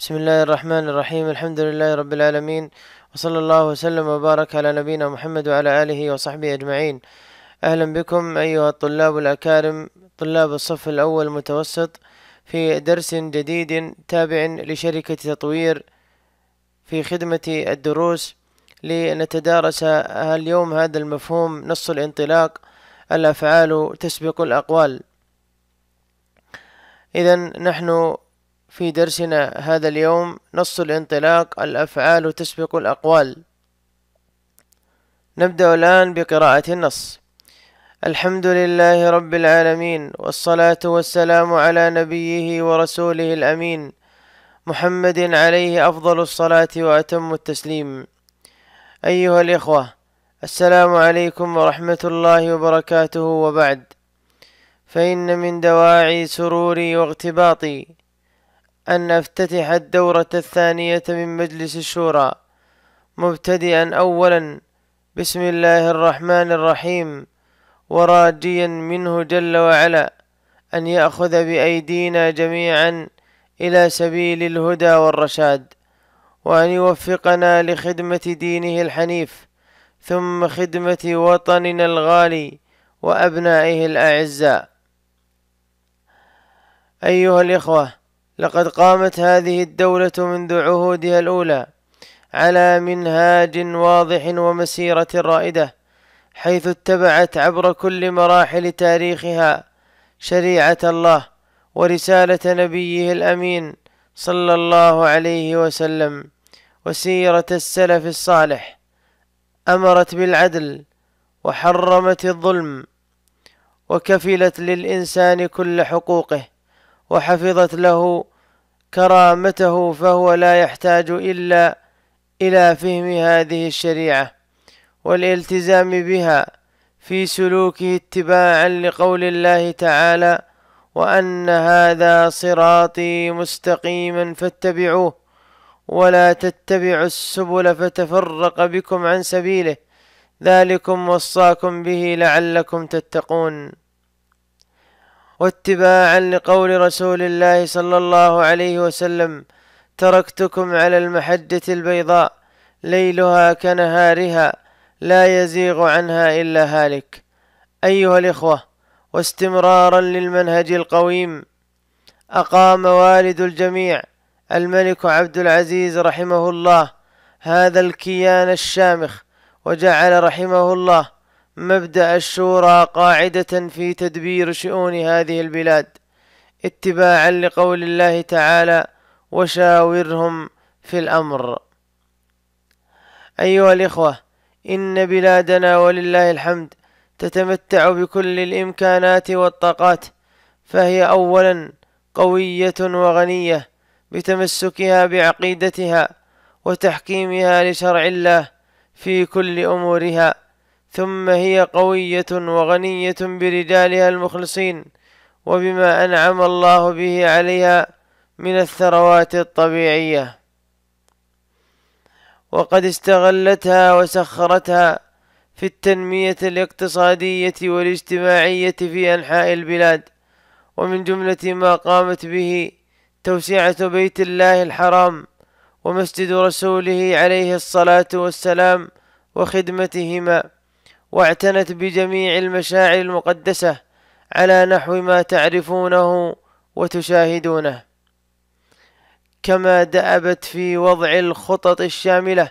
بسم الله الرحمن الرحيم الحمد لله رب العالمين وصلى الله وسلم وبارك على نبينا محمد وعلى آله وصحبه أجمعين أهلا بكم أيها الطلاب الأكارم طلاب الصف الأول المتوسط في درس جديد تابع لشركة تطوير في خدمة الدروس لنتدارس اليوم هذا المفهوم نص الانطلاق الأفعال تسبق الأقوال إذا نحن في درسنا هذا اليوم نص الانطلاق الأفعال تسبق الأقوال نبدأ الآن بقراءة النص الحمد لله رب العالمين والصلاة والسلام على نبيه ورسوله الأمين محمد عليه أفضل الصلاة وأتم التسليم أيها الإخوة السلام عليكم ورحمة الله وبركاته وبعد فإن من دواعي سروري واغتباطي أن أفتتح الدورة الثانية من مجلس الشورى مبتدئا أولا بسم الله الرحمن الرحيم وراجيا منه جل وعلا أن يأخذ بأيدينا جميعا إلى سبيل الهدى والرشاد وأن يوفقنا لخدمة دينه الحنيف ثم خدمة وطننا الغالي وأبنائه الأعزاء أيها الإخوة لقد قامت هذه الدولة منذ عهودها الأولى على منهاج واضح ومسيرة رائدة حيث اتبعت عبر كل مراحل تاريخها شريعة الله ورسالة نبيه الأمين صلى الله عليه وسلم وسيرة السلف الصالح أمرت بالعدل وحرمت الظلم وكفلت للإنسان كل حقوقه وحفظت له كرامته فهو لا يحتاج إلا إلى فهم هذه الشريعة والالتزام بها في سلوكه اتباعا لقول الله تعالى وأن هذا صراطي مستقيما فاتبعوه ولا تتبعوا السبل فتفرق بكم عن سبيله ذلكم وصاكم به لعلكم تتقون واتباعا لقول رسول الله صلى الله عليه وسلم تركتكم على المحجة البيضاء ليلها كنهارها لا يزيغ عنها إلا هالك أيها الإخوة واستمرارا للمنهج القويم أقام والد الجميع الملك عبد العزيز رحمه الله هذا الكيان الشامخ وجعل رحمه الله مبدأ الشورى قاعدة في تدبير شؤون هذه البلاد اتباعا لقول الله تعالى وشاورهم في الأمر أيها الإخوة إن بلادنا ولله الحمد تتمتع بكل الإمكانات والطاقات فهي أولا قوية وغنية بتمسكها بعقيدتها وتحكيمها لشرع الله في كل أمورها ثم هي قوية وغنية برجالها المخلصين وبما أنعم الله به عليها من الثروات الطبيعية وقد استغلتها وسخرتها في التنمية الاقتصادية والاجتماعية في أنحاء البلاد ومن جملة ما قامت به توسعة بيت الله الحرام ومسجد رسوله عليه الصلاة والسلام وخدمتهما واعتنت بجميع المشاعر المقدسة على نحو ما تعرفونه وتشاهدونه كما دأبت في وضع الخطط الشاملة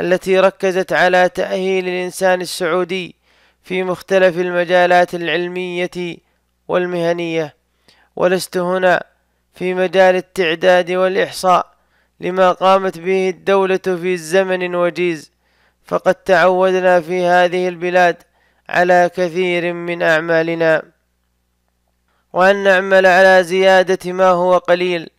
التي ركزت على تأهيل الإنسان السعودي في مختلف المجالات العلمية والمهنية ولست هنا في مجال التعداد والإحصاء لما قامت به الدولة في زمن وجيز فقد تعودنا في هذه البلاد على كثير من أعمالنا وأن نعمل على زيادة ما هو قليل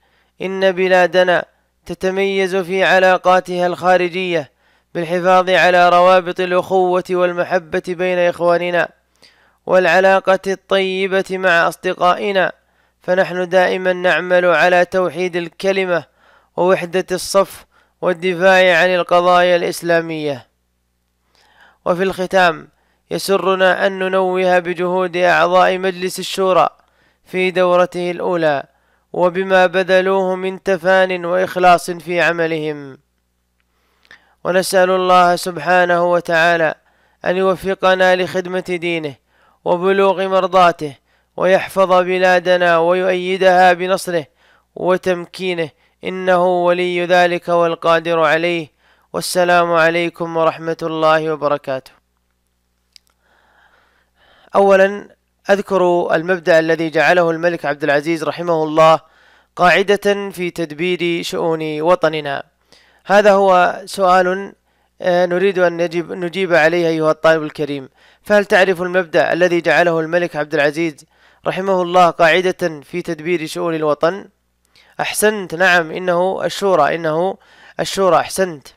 إن بلادنا تتميز في علاقاتها الخارجية بالحفاظ على روابط الأخوة والمحبة بين إخواننا والعلاقة الطيبة مع أصدقائنا فنحن دائما نعمل على توحيد الكلمة ووحدة الصف والدفاع عن القضايا الإسلامية وفي الختام يسرنا أن ننوه بجهود أعضاء مجلس الشورى في دورته الأولى وبما بذلوه من تفان وإخلاص في عملهم ونسأل الله سبحانه وتعالى أن يوفقنا لخدمة دينه وبلوغ مرضاته ويحفظ بلادنا ويؤيدها بنصره وتمكينه إنه ولي ذلك والقادر عليه والسلام عليكم ورحمة الله وبركاته أولا أذكر المبدأ الذي جعله الملك عبد العزيز رحمه الله قاعدة في تدبير شؤون وطننا هذا هو سؤال آه، نريد أن نجيب, نجيب عليه أيها الطالب الكريم فهل تعرف المبدأ الذي جعله الملك عبد العزيز رحمه الله قاعدة في تدبير شؤون الوطن أحسنت نعم إنه الشورى إنه الشورى أحسنت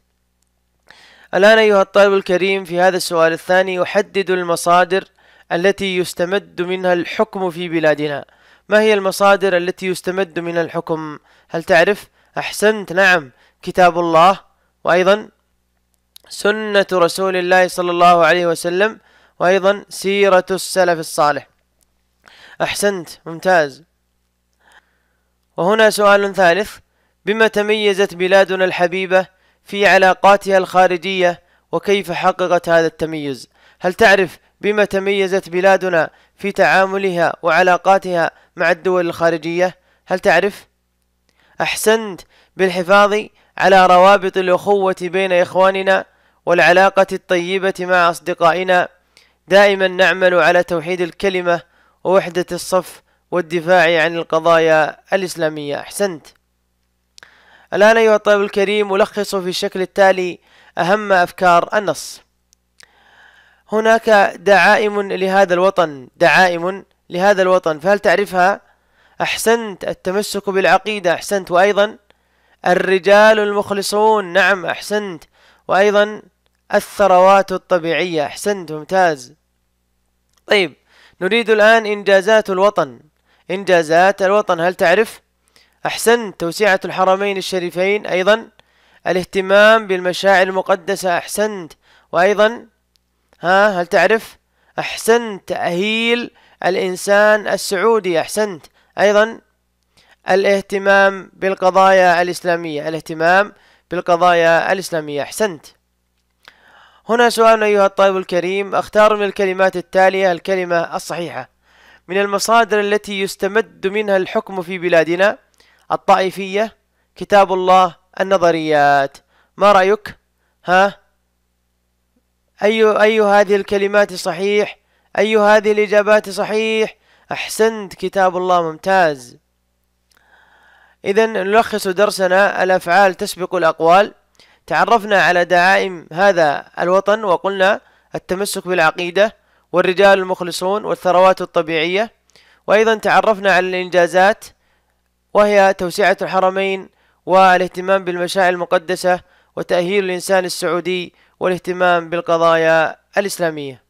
الآن أيها الطالب الكريم في هذا السؤال الثاني يحدد المصادر التي يستمد منها الحكم في بلادنا ما هي المصادر التي يستمد منها الحكم هل تعرف أحسنت نعم كتاب الله وأيضا سنة رسول الله صلى الله عليه وسلم وأيضا سيرة السلف الصالح أحسنت ممتاز وهنا سؤال ثالث بما تميزت بلادنا الحبيبة في علاقاتها الخارجية وكيف حققت هذا التميز هل تعرف بما تميزت بلادنا في تعاملها وعلاقاتها مع الدول الخارجية هل تعرف؟ أحسنت بالحفاظ على روابط الأخوة بين إخواننا والعلاقة الطيبة مع أصدقائنا دائما نعمل على توحيد الكلمة ووحدة الصف والدفاع عن القضايا الإسلامية أحسنت الآن أيها الطالب الكريم ألخص في الشكل التالي أهم أفكار النص هناك دعائم لهذا الوطن دعائم لهذا الوطن فهل تعرفها؟ أحسنت التمسك بالعقيدة أحسنت وأيضا الرجال المخلصون نعم أحسنت وأيضا الثروات الطبيعية أحسنت ممتاز طيب نريد الآن إنجازات الوطن إنجازات الوطن هل تعرف أحسن توسعة الحرمين الشريفين أيضا الاهتمام بالمشاعر المقدسة أحسنت وأيضا ها هل تعرف أحسنت تأهيل الإنسان السعودي أحسنت أيضا الاهتمام بالقضايا الإسلامية الاهتمام بالقضايا الإسلامية أحسنت هنا سؤال أيها الطالب الكريم اختار من الكلمات التالية الكلمة الصحيحة من المصادر التي يستمد منها الحكم في بلادنا الطائفية كتاب الله النظريات ما رأيك ها أي أي هذه الكلمات صحيح أي هذه الإجابات صحيح أحسنت كتاب الله ممتاز إذا نلخص درسنا الأفعال تسبق الأقوال تعرفنا على دعائم هذا الوطن وقلنا التمسك بالعقيدة والرجال المخلصون والثروات الطبيعية وأيضا تعرفنا على الإنجازات وهي توسعة الحرمين والاهتمام بالمشاعر المقدسة وتأهيل الإنسان السعودي والاهتمام بالقضايا الإسلامية